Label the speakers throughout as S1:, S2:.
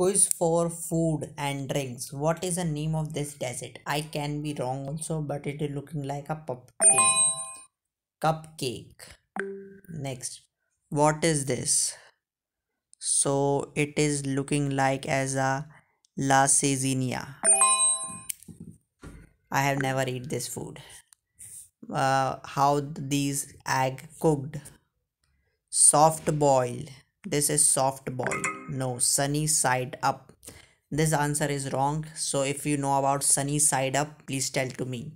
S1: quiz for food and drinks what is the name of this desert i can be wrong also but it is looking like a pumpkin cupcake next what is this so it is looking like as a la cesinia i have never eat this food uh, how these egg cooked soft boiled this is soft boiled. No, sunny side up. This answer is wrong. So if you know about sunny side up, please tell to me.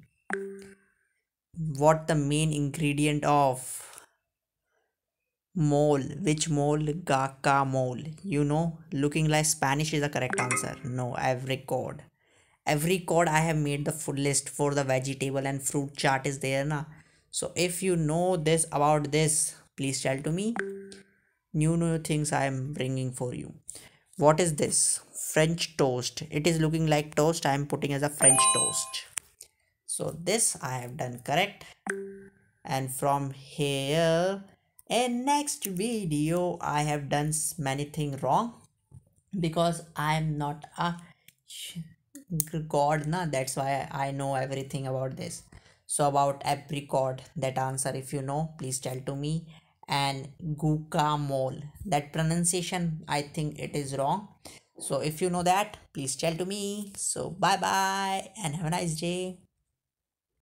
S1: What the main ingredient of mole which mole gaca mole you know looking like spanish is the correct answer no every code every code i have made the food list for the vegetable and fruit chart is there na so if you know this about this please tell to me new new things i am bringing for you what is this french toast it is looking like toast i am putting as a french toast so this i have done correct and from here in next video i have done many thing wrong because i am not a god na that's why i know everything about this so about apricot that answer if you know please tell to me and guacamole that pronunciation i think it is wrong so if you know that please tell to me so bye bye and have a nice day